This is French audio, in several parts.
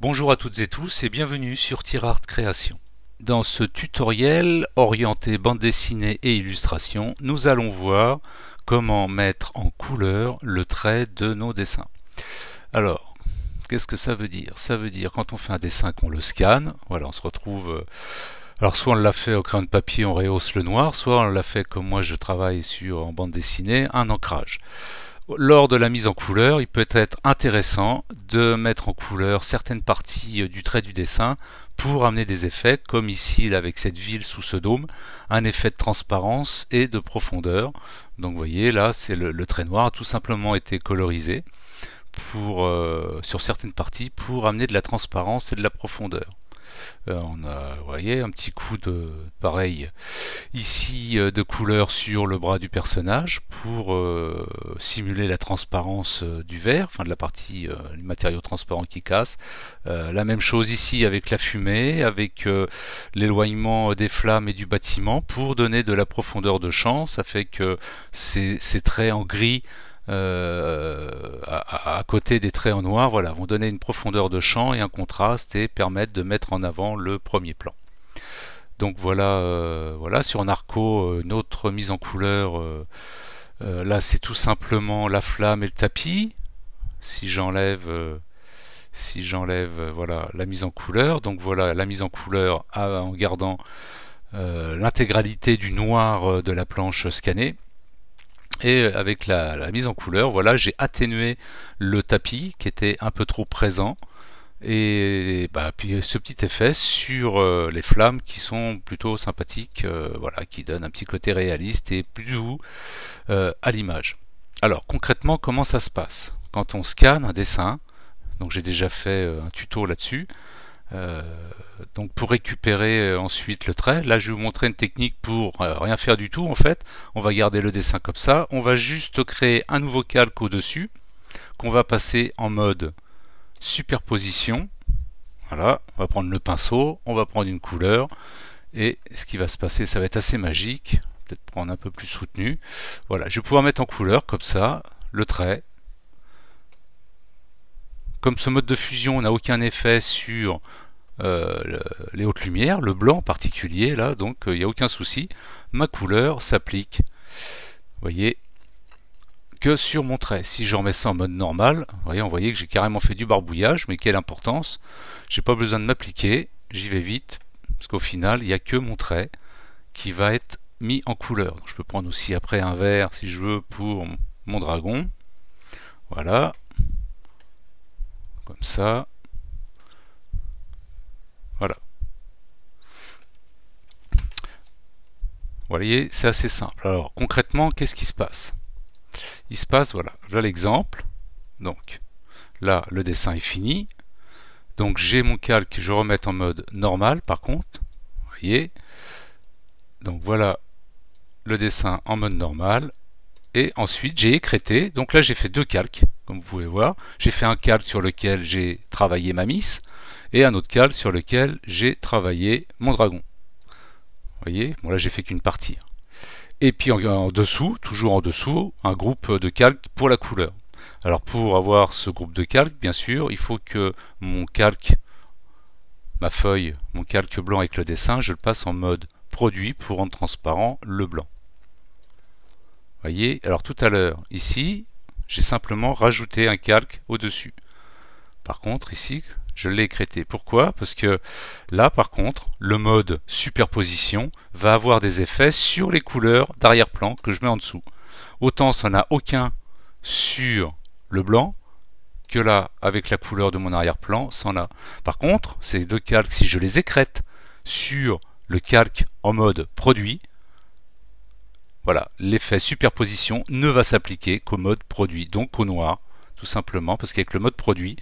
Bonjour à toutes et tous et bienvenue sur Tirard Création. Dans ce tutoriel orienté bande dessinée et illustration, nous allons voir comment mettre en couleur le trait de nos dessins. Alors, qu'est-ce que ça veut dire Ça veut dire quand on fait un dessin qu'on le scanne, voilà, on se retrouve... Euh, alors soit on l'a fait au crayon de papier, on rehausse le noir, soit on l'a fait comme moi je travaille sur en bande dessinée, un ancrage lors de la mise en couleur, il peut être intéressant de mettre en couleur certaines parties euh, du trait du dessin pour amener des effets, comme ici avec cette ville sous ce dôme, un effet de transparence et de profondeur. Donc vous voyez là, c'est le, trait noir a tout simplement été colorisé pour, euh, sur certaines parties pour amener de la transparence et de la profondeur. Euh, on a, voyez, un petit coup de pareil ici euh, de couleur sur le bras du personnage pour euh, simuler la transparence du verre, enfin de la partie du matériau transparent qui casse la même chose ici avec la fumée, avec l'éloignement des flammes et du bâtiment pour donner de la profondeur de champ. Ça fait que ces traits en gris euh, à, côté des traits en noir, voilà, vont donner une profondeur de champ et un contraste et permettre de mettre en avant le premier plan. Donc voilà, euh, voilà sur Narco, euh, une autre mise en couleur. là, c'est tout simplement la flamme et le tapis. Si j'enlève si j'enlève voilà la mise en couleur donc voilà la mise en couleur ah, en gardant l'intégralité du noir de la planche scannée et euh, avec la, mise en couleur, voilà, j'ai atténué le tapis qui était un peu trop présent. Et bah, puis ce petit effet sur euh, les flammes qui sont plutôt sympathiques, euh, voilà, qui donnent un petit côté réaliste et plus doux à l'image. Alors concrètement, comment ça se passe Quand on scanne un dessin, donc j'ai déjà fait un tuto là-dessus, euh, donc pour récupérer euh, ensuite le trait, là je vais vous montrer une technique pour euh, rien faire du tout en fait, on va garder le dessin comme ça, on va juste créer un nouveau calque au-dessus, qu'on va passer en mode superposition, voilà, on va prendre le pinceau, on va prendre une couleur, et ce qui va se passer, ça va être assez magique, peut-être prendre un peu plus soutenu, voilà, je vais pouvoir mettre en couleur comme ça, le trait, comme ce mode de fusion n'a aucun effet sur euh, les hautes lumières, le blanc en particulier, là, donc il euh, n'y a aucun souci, ma couleur s'applique, voyez, que sur mon trait. Si je remets ça en mode normal, vous voyez, que j'ai carrément fait du barbouillage, mais quelle importance, j'ai pas besoin de m'appliquer, j'y vais vite, parce qu'au final, il n'y a que mon trait qui va être mis en couleur. je peux prendre aussi après un vert, si je veux, pour mon dragon, voilà, comme ça. Voilà. Vous voyez, c'est assez simple. Alors concrètement, qu'est-ce qui se passe Il se passe, voilà, voilà l'exemple. Donc là, le dessin est fini. Donc j'ai mon calque, je remets en mode normal par contre. Vous voyez. Donc voilà le dessin en mode normal et ensuite j'ai écrété. Donc là j'ai fait deux calques, comme vous pouvez voir. J'ai fait un calque sur lequel j'ai travaillé ma miss et un autre calque sur lequel j'ai travaillé mon dragon. Vous voyez, bon là j'ai fait qu'une partie. Et puis en, en, dessous, toujours en dessous, un groupe de calques pour la couleur. Alors pour avoir ce groupe de calques, bien sûr, il faut que mon calque, ma feuille, mon calque blanc avec le dessin, je le passe en mode produit pour rendre transparent le blanc voyez Alors tout à l'heure, ici, j'ai simplement rajouté un calque au-dessus. Par contre, ici, je l'ai écrété. Pourquoi Parce que là, par contre, le mode superposition va avoir des effets sur les couleurs d'arrière-plan que je mets en dessous. Autant ça n'a aucun sur le blanc, que là, avec la couleur de mon arrière-plan, ça en a. Par contre, ces deux calques, si je les écrète sur le calque en mode produit, voilà, l'effet superposition ne va s'appliquer qu'au mode produit, donc au noir, tout simplement, parce qu'avec le mode produit,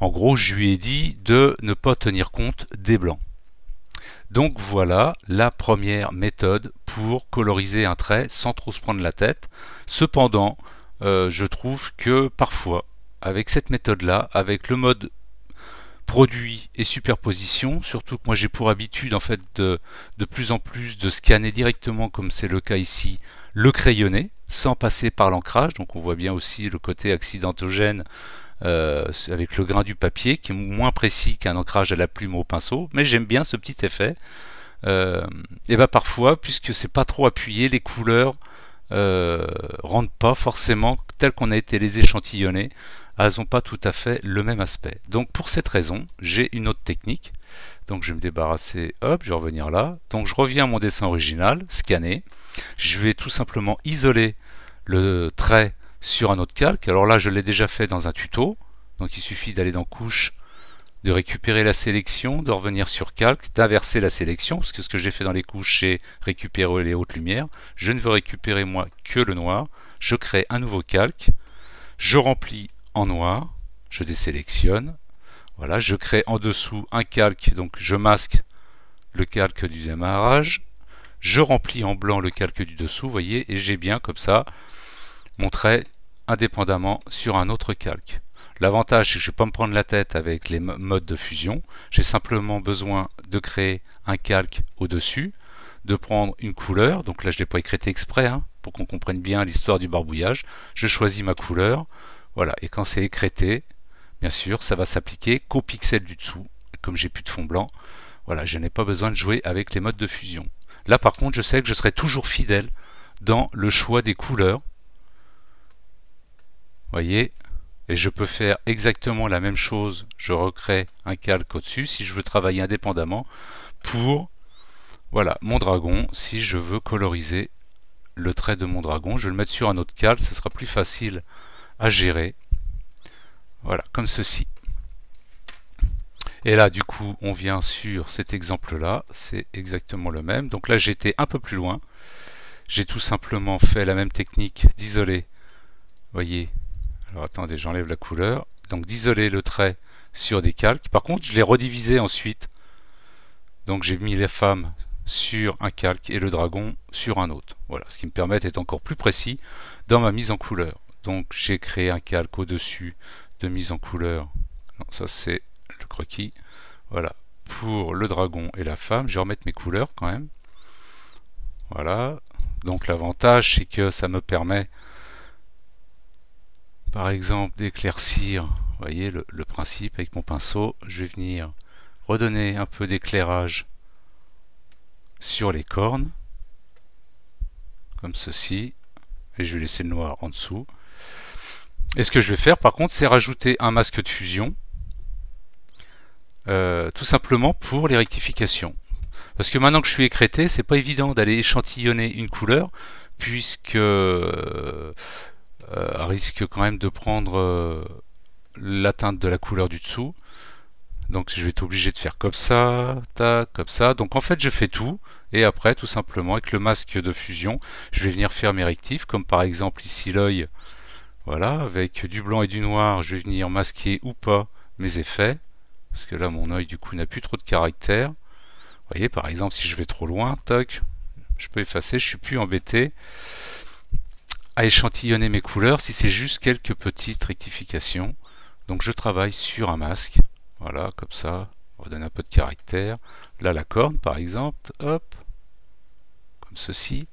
en gros, je lui ai dit de ne pas tenir compte des blancs. Donc voilà la première méthode pour coloriser un trait sans trop se prendre la tête. Cependant, euh, je trouve que parfois, avec cette méthode-là, avec le mode produits et superposition, surtout que moi j'ai pour habitude en fait de, plus en plus de scanner directement comme c'est le cas ici le crayonné sans passer par l'ancrage, donc on voit bien aussi le côté accidentogène euh, avec le grain du papier qui est moins précis qu'un ancrage à la plume au pinceau, mais j'aime bien ce petit effet. Euh, et bien parfois, puisque c'est pas trop appuyé, les couleurs ne euh, rendent pas forcément telles qu'on a été les échantillonner. Ah, elles n'ont pas tout à fait le même aspect. Donc pour cette raison, j'ai une autre technique. Donc je vais me débarrasser, hop, je vais revenir là. Donc je reviens à mon dessin original, scanner. Je vais tout simplement isoler le trait sur un autre calque. Alors là, je l'ai déjà fait dans un tuto. Donc il suffit d'aller dans couche, de récupérer la sélection, de revenir sur calque, d'inverser la sélection, parce que ce que j'ai fait dans les couches, c'est récupérer les hautes lumières. Je ne veux récupérer moi que le noir. Je crée un nouveau calque. Je remplis en noir, je désélectionne, voilà, je crée en dessous un calque, donc je masque le calque du démarrage, je remplis en blanc le calque du dessous, vous voyez, et j'ai bien comme ça mon trait indépendamment sur un autre calque. L'avantage, c'est que je ne vais pas me prendre la tête avec les modes de fusion. J'ai simplement besoin de créer un calque au-dessus, de prendre une couleur. Donc là, je ne l'ai pas écrit exprès hein, pour qu'on comprenne bien l'histoire du barbouillage. Je choisis ma couleur, voilà, et quand c'est écrété, bien sûr, ça va s'appliquer qu'au pixels du dessous. Comme j'ai plus de fond blanc, voilà, je n'ai pas besoin de jouer avec les modes de fusion. Là par contre, je sais que je serai toujours fidèle dans le choix des couleurs. Voyez, et je peux faire exactement la même chose, je recrée un calque au-dessus si je veux travailler indépendamment pour voilà, mon dragon, si je veux coloriser le trait de mon dragon, je vais le mettre sur un autre calque, ce sera plus facile à gérer. Voilà, comme ceci. Et là, du coup, on vient sur cet exemple-là. C'est exactement le même. Donc là, j'étais un peu plus loin. J'ai tout simplement fait la même technique d'isoler. voyez Alors attendez, j'enlève la couleur. Donc d'isoler le trait sur des calques. Par contre, je l'ai redivisé ensuite. Donc j'ai mis les femmes sur un calque et le dragon sur un autre. Voilà, ce qui me permet d'être encore plus précis dans ma mise en couleur. Donc j'ai créé un calque au-dessus de mise en couleur. Non, ça c'est le croquis. Voilà, pour le dragon et la femme. Je vais remettre mes couleurs quand même. Voilà. Donc l'avantage, c'est que ça me permet, par exemple, d'éclaircir, vous voyez, le, le, principe avec mon pinceau. Je vais venir redonner un peu d'éclairage sur les cornes, comme ceci. Et je vais laisser le noir en dessous. Et ce que je vais faire par contre, c'est rajouter un masque de fusion, euh, tout simplement pour les rectifications. Parce que maintenant que je suis écrété, c'est pas évident d'aller échantillonner une couleur, puisque euh, euh, risque quand même de prendre la teinte de la couleur du dessous. Donc je vais être obligé de faire comme ça, Tac, comme ça. Donc en fait je fais tout, et après tout simplement avec le masque de fusion, je vais venir faire mes rectifs, comme par exemple ici l'œil, voilà, avec du blanc et du noir, je vais venir masquer ou pas mes effets. Parce que là, mon œil, du coup, n'a plus trop de caractère. Vous voyez, par exemple, si je vais trop loin, toc, je peux effacer, je suis plus embêté à échantillonner mes couleurs si c'est juste quelques petites rectifications. Donc je travaille sur un masque. Voilà, comme ça, on redonne un peu de caractère. Là, la corne, par exemple, hop, comme ceci.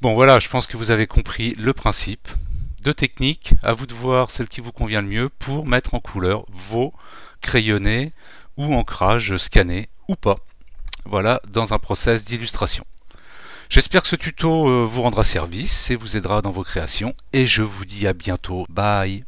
Bon, voilà, je pense que vous avez compris le principe deux techniques, à vous de voir celle qui vous convient le mieux pour mettre en couleur vos crayonnés ou ancrages scannés ou pas. Voilà, dans un process d'illustration. J'espère que ce tuto euh, vous rendra service et vous aidera dans vos créations. Et je vous dis à bientôt. Bye